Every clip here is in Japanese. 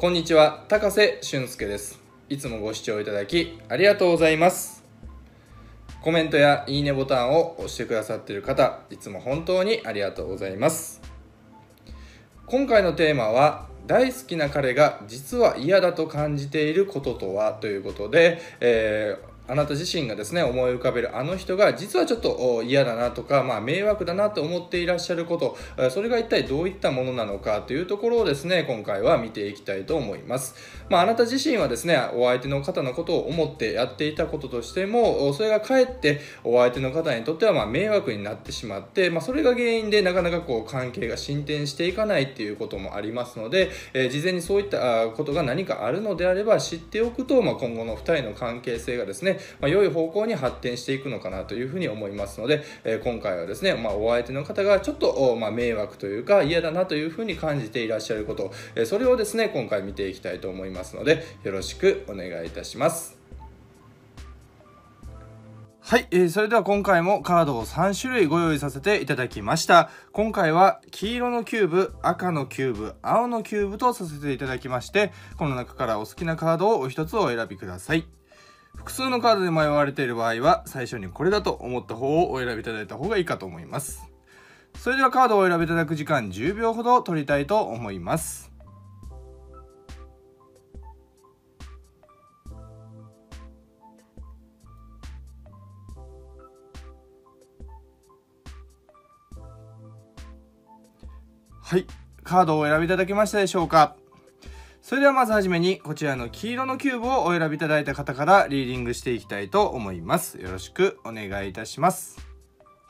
こんにちは高瀬俊介ですいつもご視聴いただきありがとうございますコメントやいいねボタンを押してくださっている方いつも本当にありがとうございます今回のテーマは大好きな彼が実は嫌だと感じていることとはということで、えー、あなた自身がですね思い浮かべるあの人が実はちょっと嫌だなとか、まあ、迷惑だなと思っていらっしゃることそれが一体どういったものなのかというところをですね今回は見ていきたいと思います、まあ、あなた自身はですねお相手の方のことを思ってやっていたこととしてもそれがかえってお相手の方にとってはま迷惑になってしまって、まあ、それが原因でなかなかこう関係が進展していかないっていうこともありますので、えー、事前にそういったことが何かあるのであれば知っておくと、ま今後の2人の関係性がですねまあ、良い方向に発展していくのかなというふうに思いますので、えー、今回はですね、まあ、お相手の方がちょっと、まあ、迷惑というか嫌だなというふうに感じていらっしゃること、えー、それをですね今回見ていきたいと思いますのでよろしくお願いいたします。はい、えー、それでは今回もカードを3種類ご用意させていただきました。今回は黄色のキューブ、赤のキューブ、青のキューブとさせていただきまして、この中からお好きなカードをお一つお選びください。複数のカードで迷われている場合は最初にこれだと思った方をお選びいただいた方がいいかと思いますそれではカードをお選びいただく時間10秒ほど取りたいと思いますはい。カードをお選びいただけましたでしょうかそれではまずはじめにこちらの黄色のキューブをお選びいただいた方からリーディングしていきたいと思いますよろしくお願いいたします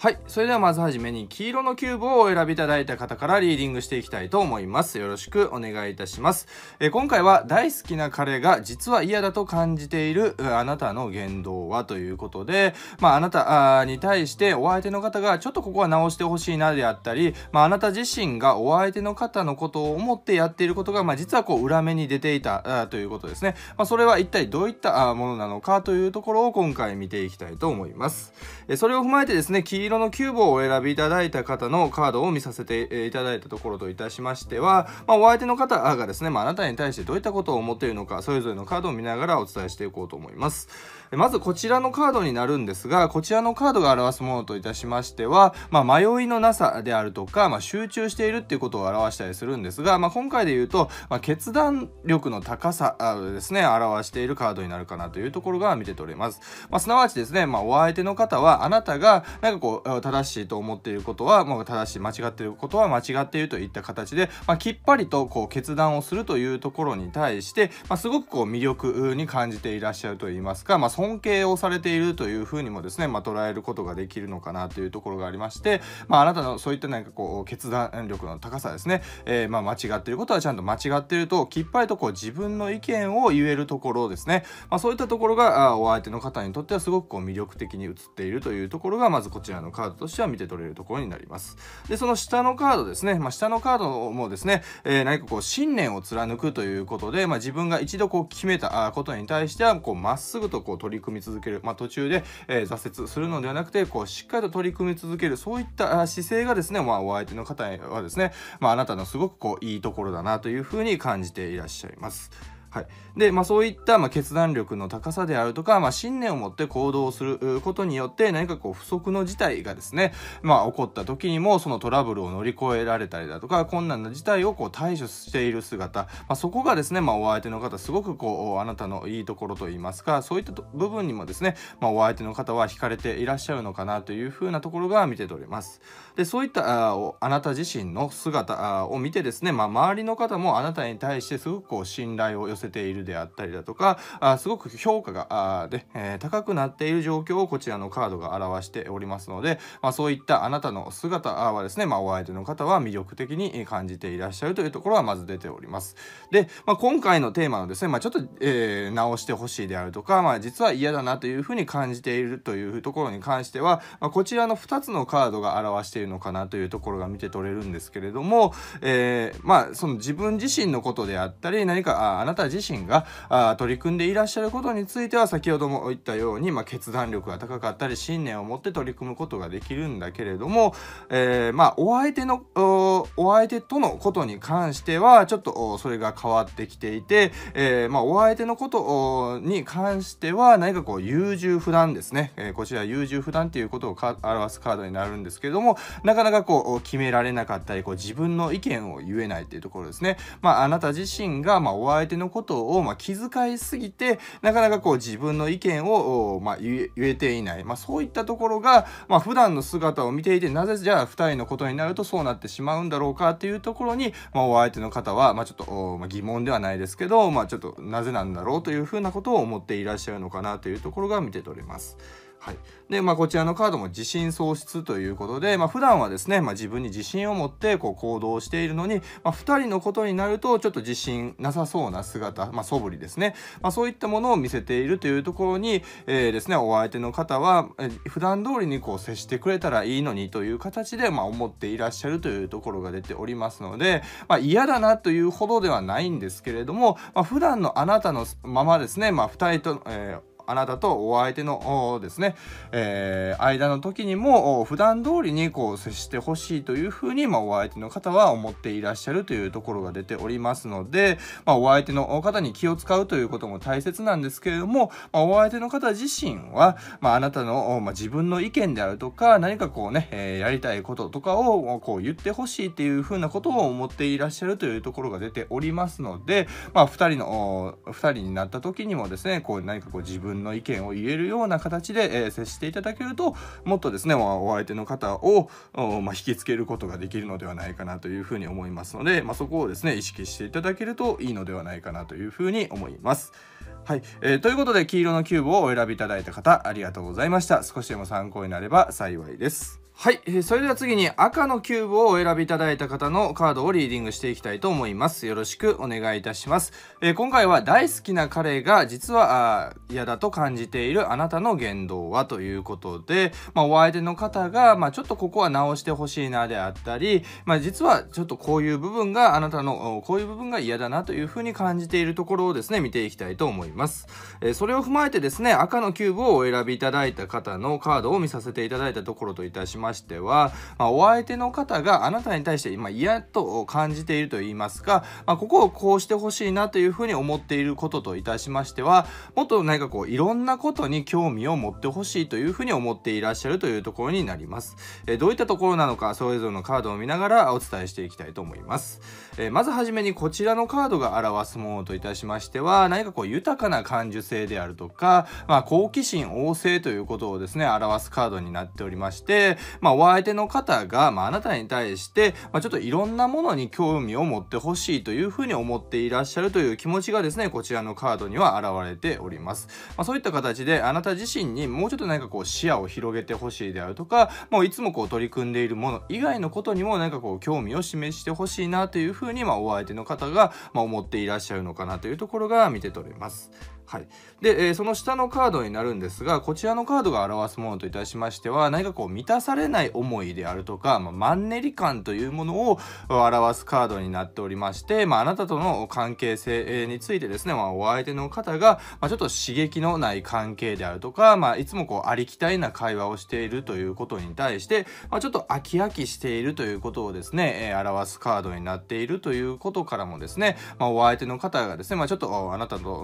はい。それではまずはじめに黄色のキューブをお選びいただいた方からリーディングしていきたいと思います。よろしくお願いいたします。えー、今回は大好きな彼が実は嫌だと感じているあなたの言動はということで、まああなたに対してお相手の方がちょっとここは直してほしいなであったり、まああなた自身がお相手の方のことを思ってやっていることが、まあ実はこう裏目に出ていたということですね。まあそれは一体どういったものなのかというところを今回見ていきたいと思います。えー、それを踏まえてですね、黄色色のキューブをお選びいただいた方のカードを見させていただいたところといたしましては、まあ、お相手の方がですね、まあ、なたに対してどういったことを思っているのか、それぞれのカードを見ながらお伝えしていこうと思います。まずこちらのカードになるんですが、こちらのカードが表すものといたしましては、まあ、迷いのなさであるとか、まあ、集中しているっていうことを表したりするんですが、まあ、今回で言うと、まあ、決断力の高さですね、表しているカードになるかなというところが見て取れます。まあ、すなわちですね、まあ、お相手の方は、あなたが、なんかこう、正しいと思っていることは、まあ、正しい間違っていることは間違っているといった形で、まあ、きっぱりとこう決断をするというところに対して、まあ、すごくこう魅力に感じていらっしゃるといいますか、まあ、尊敬をされているというふうにもですね、まあ、捉えることができるのかなというところがありまして、まあ、あなたのそういったなんかこう決断力の高さですね、えー、まあ間違っていることはちゃんと間違っているときっぱりとこう自分の意見を言えるところですね、まあ、そういったところがお相手の方にとってはすごくこう魅力的に映っているというところがまずこちらののカードとしては見て取れるところになります。で、その下のカードですね、まあ、下のカードもですね、えー、何かこう信念を貫くということで、まあ、自分が一度こう決めたことに対しては、こうまっすぐとこう取り組み続ける、まあ、途中で、えー、挫折するのではなくて、こうしっかりと取り組み続ける、そういった姿勢がですね、まあ、お相手の方はですね、まあ、あなたのすごくこういいところだなというふうに感じていらっしゃいます。はいでまあ、そういった、まあ、決断力の高さであるとか、まあ、信念を持って行動することによって何かこう不測の事態がですね、まあ、起こった時にもそのトラブルを乗り越えられたりだとか困難な事態をこう対処している姿、まあ、そこがですね、まあ、お相手の方すごくこうあなたのいいところといいますかそういった部分にもですね、まあ、お相手の方は惹かれていらっしゃるのかなというふうなところが見て取れます。でそういったああなた自身の姿を見てですね、まあ、周りの方もあなたに対してすごくこう信頼を寄せせているであったりだとかあすごく評価があで、えー、高くなっている状況をこちらのカードが表しておりますので、まあ、そういったあなたの姿はですね、まあ、お相手の方は魅力的に感じていらっしゃるというところはまず出ております。で、まあ、今回のテーマのですね、まあ、ちょっと、えー、直してほしいであるとか、まあ、実は嫌だなというふうに感じているというところに関しては、まあ、こちらの2つのカードが表しているのかなというところが見て取れるんですけれども、えー、まあその自分自身のことであったり何かああなた自身があ取り組んでいらっしゃることについては先ほども言ったように、まあ、決断力が高かったり信念を持って取り組むことができるんだけれども、えー、まあお相手のお相手とのことに関してはちょっとそれが変わってきていて、えー、まあお相手のことに関しては何かこう優柔不断ですね、えー、こちら優柔不断っていうことを表すカードになるんですけどもなかなかこう決められなかったりこう自分の意見を言えないっていうところですね。まあ、あなた自身が、まあ、お相手のこことを、まあ、気遣いすぎてなかなかこう自分の意見を、まあ、言えていない、まあ、そういったところが、まあ、普段の姿を見ていてなぜじゃあ2人のことになるとそうなってしまうんだろうかというところに、まあ、お相手の方は、まあ、ちょっと、まあ、疑問ではないですけど、まあ、ちょっとなぜなんだろうというふうなことを思っていらっしゃるのかなというところが見て取れます。はいでまあ、こちらのカードも自信喪失ということで、まあ普段はですね、まあ、自分に自信を持ってこう行動しているのに、まあ、2人のことになるとちょっと自信なさそうな姿、まあ、素振りですね、まあ、そういったものを見せているというところに、えー、ですね、お相手の方は普段通りにこう接してくれたらいいのにという形で、まあ、思っていらっしゃるというところが出ておりますので、まあ、嫌だなというほどではないんですけれども、まあ、普段のあなたのままですね、まあ、2人と、えーあなたとお相手のですね、えー、間の時にも普段通りにこう接してほしいというふうに、まあ、お相手の方は思っていらっしゃるというところが出ておりますので、まあ、お相手の方に気を使うということも大切なんですけれども、まあ、お相手の方自身は、まあ、あなたの、まあ、自分の意見であるとか何かこうね、えー、やりたいこととかをこう言ってほしいっていうふうなことを思っていらっしゃるというところが出ておりますので、まあ、2人の2人になった時にもですねこう何かこう自分の意見を言えるような形で、えー、接していただけるともっとですねお相手の方を、まあ、引きつけることができるのではないかなというふうに思いますので、まあ、そこをですね意識していただけるといいのではないかなというふうに思います。はい、えー、ということで黄色のキューブをお選びいただいた方ありがとうございました少しでも参考になれば幸いです。はい、えー、それでは次に赤のキューブをお選びいただいた方のカードをリーディングしていきたいと思います。よろしくお願いいたします。えー、今回は大好きな彼が実は嫌だと感じているあなたの言動はということで、まあ、お相手の方が、まあ、ちょっとここは直してほしいなであったり、まあ、実はちょっとこういう部分があなたのこういう部分が嫌だなというふうに感じているところをですね見ていきたいと思います。えー、それを踏まえてですね赤のキューブをお選びいただいた方のカードを見させていただいたところといたしましてましては、まあ、お相手の方があなたに対して今嫌と感じているといいますか、まあ、ここをこうしてほしいなというふうに思っていることといたしましては、もっと何かこういろんなことに興味を持ってほしいというふうに思っていらっしゃるというところになります。えー、どういったところなのか、それぞれのカードを見ながらお伝えしていきたいと思います。えー、まずはじめにこちらのカードが表すものといたしましては、何かこう豊かな感受性であるとか、まあ、好奇心旺盛ということをですね、表すカードになっておりまして、まあ、お相手の方が、まあ、あなたに対して、まあ、ちょっといろんなものに興味を持ってほしいというふうに思っていらっしゃるという気持ちがですね、こちらのカードには現れております。まあ、そういった形で、あなた自身にもうちょっと何かこう視野を広げてほしいであるとか、もういつもこう取り組んでいるもの以外のことにも何かこう興味を示してほしいなというふうに、まあ、お相手の方が、まあ、思っていらっしゃるのかなというところが見て取れます。はい、で、えー、その下のカードになるんですがこちらのカードが表すものといたしましては何かこう満たされない思いであるとか、まあ、マンネリ感というものを表すカードになっておりまして、まあ、あなたとの関係性についてですね、まあ、お相手の方が、まあ、ちょっと刺激のない関係であるとか、まあ、いつもこうありきたりな会話をしているということに対して、まあ、ちょっと飽き飽きしているということをですね、えー、表すカードになっているということからもですね、まあ、お相手の方がですね、まあ、ちょっとあなたと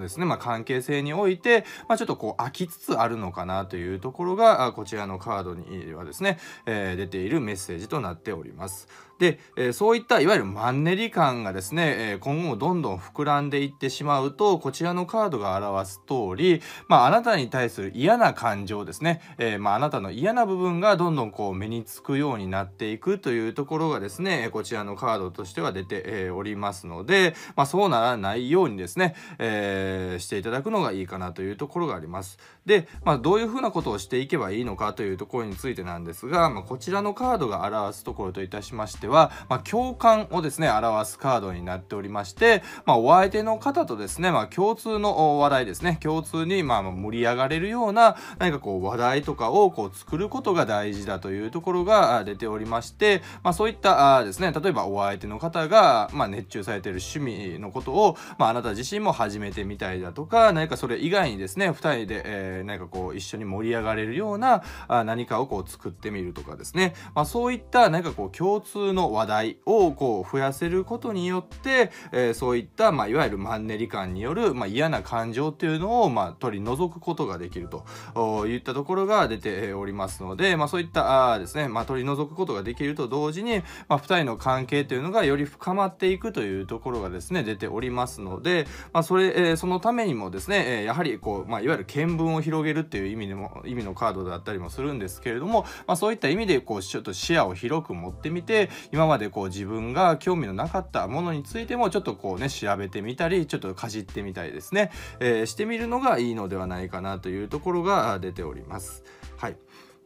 ですねね、まあ、関係性において、まあ、ちょっとこう飽きつつあるのかなというところがこちらのカードにはですね、えー、出ているメッセージとなっております。で、えそういったいわゆるマンネリ感がですね、え今後もどんどん膨らんでいってしまうとこちらのカードが表す通り、まあ、あなたに対する嫌な感情ですね、えまあ、あなたの嫌な部分がどんどんこう目につくようになっていくというところがですねこちらのカードとしては出ておりますので、まあ、そうならないようにですね、えー、していただくのがいいかなというところがあります。で、まあ、どういうふうなことをしていけばいいのかというところについてなんですが、まあ、こちらのカードが表すところといたしましては、まあ、共感をですね表すカードになっておりまして、まあ、お相手の方とですね、まあ、共通の話題ですね共通にまあ盛り上がれるような何かこう話題とかをこう作ることが大事だというところが出ておりまして、まあ、そういったですね例えばお相手の方が、まあ、熱中されている趣味のことを、まあ、あなた自身も始めてみたいだとか何かそれ以外にですね2人で、えーえー、なんかこう一緒に盛り上がれるようなあ何かをこう作ってみるとかですね、まあ、そういったなんかこう共通の話題をこう増やせることによって、えー、そういった、まあ、いわゆるマンネリ感による、まあ、嫌な感情っていうのを、まあ、取り除くことができるといったところが出ておりますので、まあ、そういったあですね、まあ、取り除くことができると同時に、まあ、2人の関係というのがより深まっていくというところがですね出ておりますので、まあ、それ、えー、そのためにもですね、えー、やはりこう、まあ、いわゆる見聞を広げるっていう意味でも意味のカードだったりもするんですけれども、まあ、そういった意味でこうちょっと視野を広く持ってみて今までこう自分が興味のなかったものについてもちょっとこうね調べてみたりちょっとかじってみたりですね、えー、してみるのがいいのではないかなというところが出ております。はい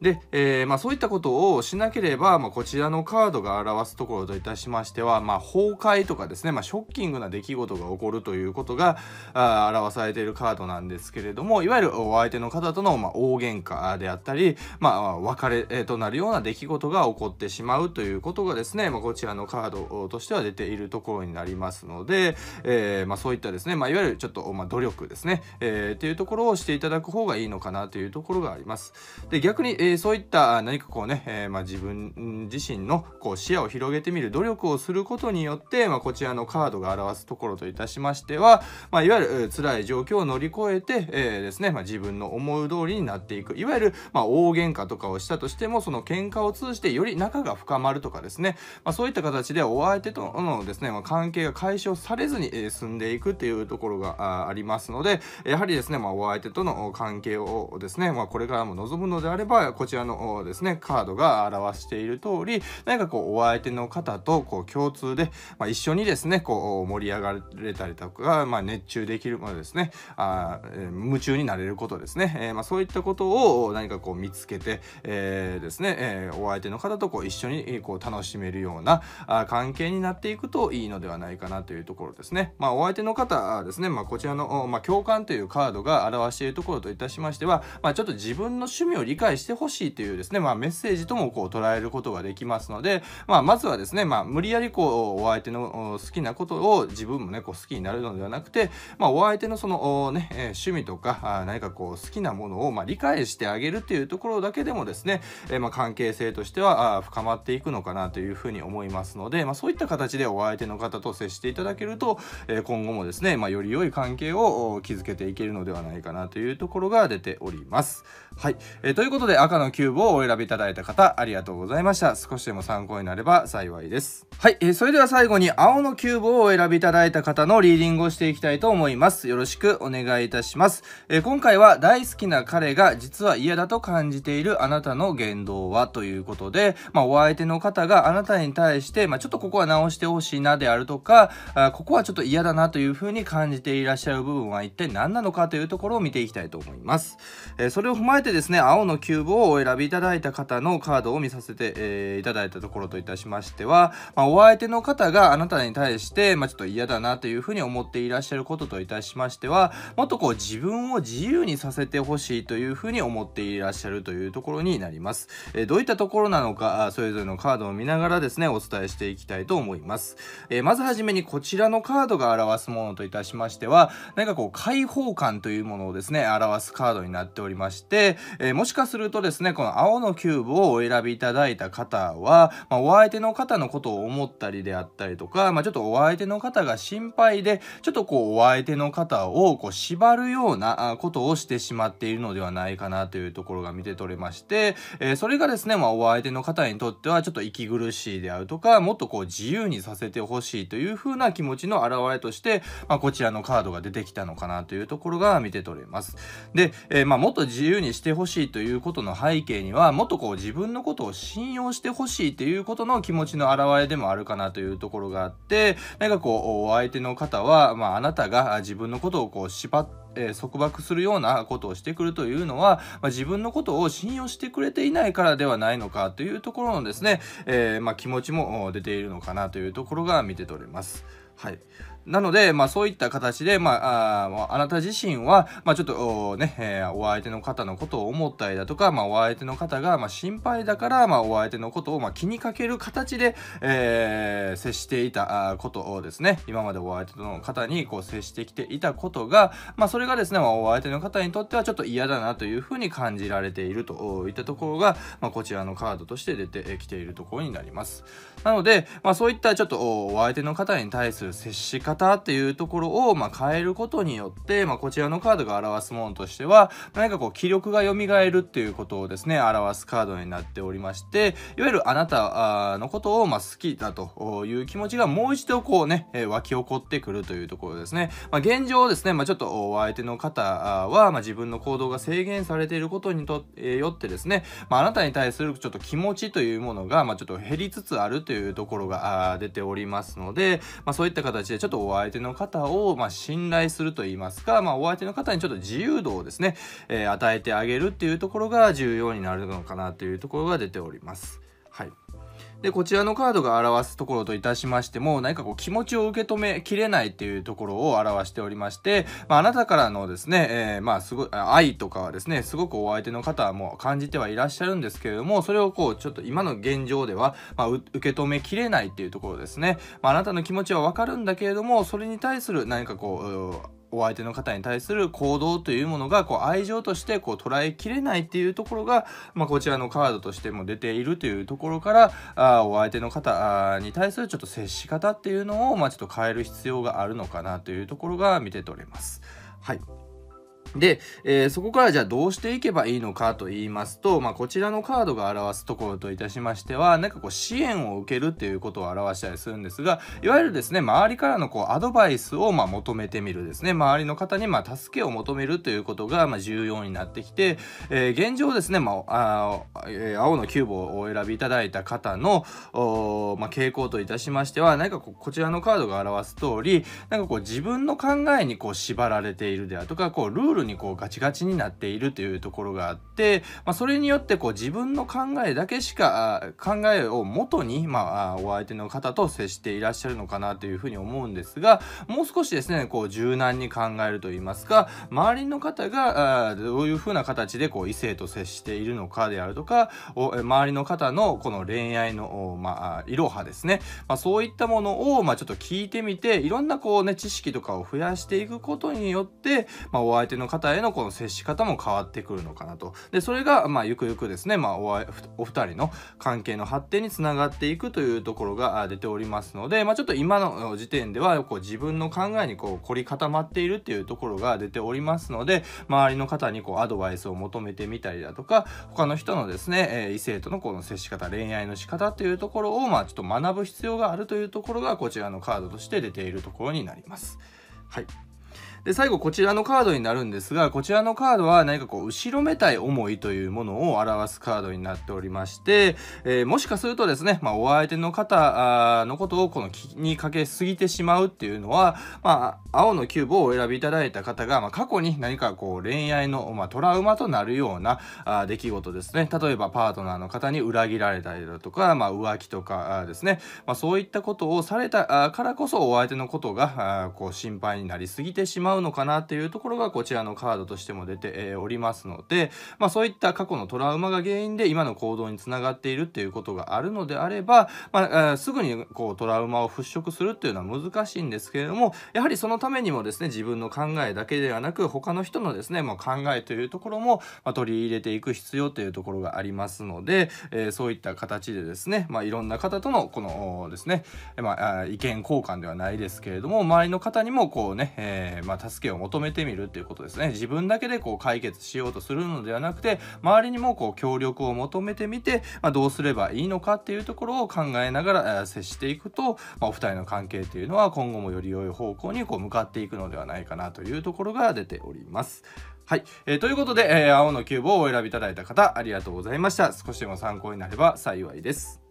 で、えー、まあ、そういったことをしなければ、まあ、こちらのカードが表すところといたしましては、まあ、崩壊とかですね、まショッキングな出来事が起こるということがあ表されているカードなんですけれどもいわゆるお相手の方との、ま大喧嘩であったり、ま別れとなるような出来事が起こってしまうということがですね、まこちらのカードとしては出ているところになりますので、えー、まそういったですね、まいわゆるちょっと、ま努力ですね、えー、というところをしていただく方がいいのかなというところがあります。で逆に、えー、そういった何かこうね、えー、まあ、自分自身のこう視野を広げてみる努力をすることによって、まあ、こちらのカードが表すところといたしましては、まあ、いわゆる辛い状況を乗り越えて、えー、ですね、ま自分の思う通りになっていくいわゆる、ま大喧嘩とかをしたとしてもその喧嘩を通じてより仲が深まるとかですね、まそういった形でお相手とのですね、ま関係が解消されずに、え進んでいくっていうところがありますのでやはりですね、まお相手との関係をですね、まこれからも望むのであればこちらのですね、カードが表している通り、何かこう、お相手の方とこう共通で、まあ、一緒にですね、こう、盛り上がれたりとか、まあ、熱中できるものですね、あ夢中になれることですね、えー、まあ、そういったことを何かこう見つけて、えー、ですね、えー、お相手の方とこう一緒にこう楽しめるような関係になっていくといいのではないかなというところですね。まあ、お相手の方ですね、まあ、こちらの、まあ、共感というカードが表しているところといたしましては、まあ、ちょっと自分の趣味を理解してほしいというですね、まあ、メッセージともこう捉えることができますので、まあ、まずはですね、まあ、無理やりこうお相手の好きなことを自分もねこう好きになるのではなくて、まあ、お相手のその、ね、趣味とか何かこう好きなものをまあ理解してあげるっていうところだけでもですね、えまあ、関係性としては深まっていくのかなというふうに思いますので、まあ、そういった形でお相手の方と接していただけると、え今後もですね、まあ、より良い関係を築けていけるのではないかなというところが出ております。はい、えー、ということで赤のキューブをお選びいただいた方ありがとうございました少しでも参考になれば幸いですはい、えー、それでは最後に青のキューブをお選びいただいた方のリーディングをしていきたいと思いますよろしくお願いいたします、えー、今回は大好きな彼が実は嫌だと感じているあなたの言動はということで、まあ、お相手の方があなたに対して、まあ、ちょっとここは直してほしいなであるとかあここはちょっと嫌だなというふうに感じていらっしゃる部分は一体何なのかというところを見ていきたいと思います、えそれを踏まえてですね、青のキューブをお選びいただいた方のカードを見させて、えー、いただいたところといたしましては、まあ、お相手の方があなたに対して、まあ、ちょっと嫌だなというふうに思っていらっしゃることといたしましては、もっとこう自分を自由にさせてほしいというふうに思っていらっしゃるというところになります。えー、どういったところなのか、それぞれのカードを見ながらですね、お伝えしていきたいと思います。えー、まずはじめにこちらのカードが表すものといたしましては、何かこう解放感というものをですね、表すカードになっておりまして、えー、もしかするとですね、この青のキューブをお選びいただいた方は、まあ、お相手の方のことを思ったりであったりとか、まあ、ちょっとお相手の方が心配で、ちょっとこう、お相手の方をこう縛るようなことをしてしまっているのではないかなというところが見て取れまして、えー、それがですね、まあ、お相手の方にとってはちょっと息苦しいであるとか、もっとこう、自由にさせてほしいというふうな気持ちの表れとして、まあ、こちらのカードが出てきたのかなというところが見て取れます。で、えー、まあ、もっと自由にしてしてほしいということの背景にはもっとこう自分のことを信用してほしいということの気持ちの表れでもあるかなというところがあってなんかこうお相手の方は、まあ、あなたが自分のことをこう縛ってえ束縛するようなことをしてくるというのは、まあ、自分のことを信用してくれていないからではないのかというところのですね、えー、まあ、気持ちも出ているのかなというところが見て取れます。はい。なので、まあそういった形で、まあ、ああなた自身は、まあちょっとね、えー、お相手の方のことを思ったりだとか、まあお相手の方が、まあ、心配だから、まあお相手のことを、まあ、気にかける形で、えー、接していたことをですね、今までお相手の方にこう接してきていたことが、まあそれがですね、まあお相手の方にとってはちょっと嫌だなというふうに感じられているといったところが、まあこちらのカードとして出てきているところになります。なので、まあそういったちょっとお相手の方に対する接し方方っていうところを、ま変えることによって、まこちらのカードが表すものとしては、何かこう、気力が蘇るっていうことをですね、表すカードになっておりまして、いわゆるあなたのことを、ま好きだという気持ちがもう一度こうね、え湧き起こってくるというところですね。まあ、現状ですね、まあ、ちょっとお相手の方は、ま自分の行動が制限されていることにと、よってですね、まあ、あなたに対するちょっと気持ちというものが、まちょっと減りつつあるというところが出ておりますので、まそういった形でちょっとお相手の方を、まあ、信頼するといいますか、まあ、お相手の方にちょっと自由度をですね、えー、与えてあげるっていうところが重要になるのかなというところが出ております。で、こちらのカードが表すところといたしましても、何かこう気持ちを受け止めきれないっていうところを表しておりまして、まあ、あなたからのですね、えー、まあすごい、愛とかはですね、すごくお相手の方はもう感じてはいらっしゃるんですけれども、それをこう、ちょっと今の現状では、まあ、受け止めきれないっていうところですね。まあ、あなたの気持ちはわかるんだけれども、それに対する何かこう、お相手の方に対する行動というものがこう愛情としてこう捉えきれないっていうところが、まあ、こちらのカードとしても出ているというところからあお相手の方に対するちょっと接し方っていうのを、まあ、ちょっと変える必要があるのかなというところが見て取れます。はいで、えー、そこからじゃあどうしていけばいいのかと言いますと、まあ、こちらのカードが表すところといたしましては、なんかこう支援を受けるっていうことを表したりするんですが、いわゆるですね、周りからのこうアドバイスをま求めてみるですね、周りの方にま助けを求めるということがま重要になってきて、えー、現状ですね、まあ、え青のキューブをお選びいただいた方の、まあ、傾向といたしましては、なんかここちらのカードが表す通り、なんかこう自分の考えにこう縛られているであるとか、こうルールルにこうガチガチになっているというところがあって、まあ、それによってこう自分の考えだけしか考えを元に、まあ、お相手の方と接していらっしゃるのかなというふうに思うんですがもう少しですねこう柔軟に考えるといいますか周りの方がどういうふうな形でこう異性と接しているのかであるとか周りの方のこの恋愛の、まいろはですね、まあ、そういったものを、まあ、ちょっと聞いてみていろんなこうね知識とかを増やしていくことによって、まあ、お相手の方へのこの接し方も変わってくるのかなとでそれがまあゆくゆくですね、まあ、おお二人の関係の発展につながっていくというところが出ておりますので、まあ、ちょっと今の時点ではこう自分の考えにこう凝り固まっているっていうところが出ておりますので周りの方にこうアドバイスを求めてみたりだとか他の人のですね、え異性とのこの接し方恋愛の仕方というところをまあちょっと学ぶ必要があるというところがこちらのカードとして出ているところになります。はいで、最後こちらのカードになるんですが、こちらのカードは何かこう、後ろめたい思いというものを表すカードになっておりまして、えー、もしかするとですね、まあ、お相手の方のことをこの気にかけすぎてしまうっていうのは、まあ、青のキューブをお選びいただいた方が、まあ、過去に何かこう、恋愛の、まあ、トラウマとなるようなあ出来事ですね。例えば、パートナーの方に裏切られたりだとか、まあ、浮気とかですね、まあ、そういったことをされたからこそ、お相手のことが、こう、心配になりすぎてしまううのかなというところがこちらのカードとしても出ておりますので、まあ、そういった過去のトラウマが原因で今の行動につながっているっていうことがあるのであれば、まあ、すぐにこうトラウマを払拭するっていうのは難しいんですけれどもやはりそのためにもですね自分の考えだけではなく他の人のですね、まあ、考えというところも、ま取り入れていく必要というところがありますので、えー、そういった形でですね、まあ、いろんな方とのこのですね、まあ、意見交換ではないですけれども周りの方にもこうね、えー、まあ助けを求めてみるっていうことですね自分だけでこう解決しようとするのではなくて周りにもこう協力を求めてみて、まあ、どうすればいいのかっていうところを考えながら接していくと、まあ、お二人の関係っていうのは今後もより良い方向にこう向かっていくのではないかなというところが出ております。はい。えー、ということで、えー、青のキューブをお選びいただいた方、ありがとうございました。少しでも参考になれば幸いです。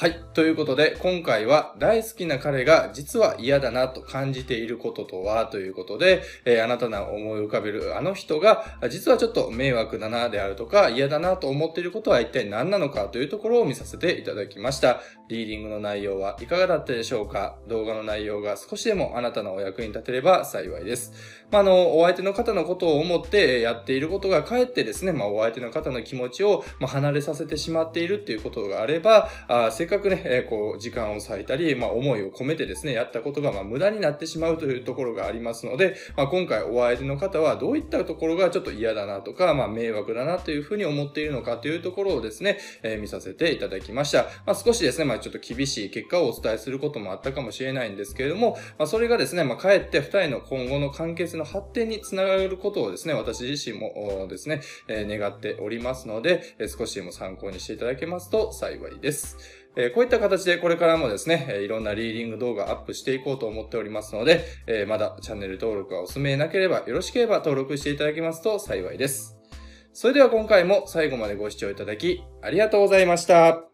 はい。ということで、今回は大好きな彼が実は嫌だなと感じていることとはということで、えー、あなたの思い浮かべるあの人が実はちょっと迷惑だなであるとか嫌だなと思っていることは一体何なのかというところを見させていただきました。リーディングの内容はいかがだったでしょうか動画の内容が少しでもあなたのお役に立てれば幸いです。まあ、あの、お相手の方のことを思ってやっていることがかえってですね、まあ、お相手の方の気持ちを離れさせてしまっているっていうことがあれば、あっかくね、えこう、時間を割いたり、まあ、思いを込めてですね、やったことが、まあ、無駄になってしまうというところがありますので、まあ、今回お相手の方はどういったところがちょっと嫌だなとか、まあ、迷惑だなというふうに思っているのかというところをですね、えー、見させていただきました。まあ、少しですね、まあ、ちょっと厳しい結果をお伝えすることもあったかもしれないんですけれども、まあ、それがですね、まあ、かえって2人の今後の関係性の発展につながることをですね、私自身もですね、えー、願っておりますので、えー、少しでも参考にしていただけますと幸いです。えこういった形でこれからもですね、えいろんなリーディング動画アップしていこうと思っておりますので、えまだチャンネル登録がお勧めなければ、よろしければ登録していただけますと幸いです。それでは今回も最後までご視聴いただき、ありがとうございました。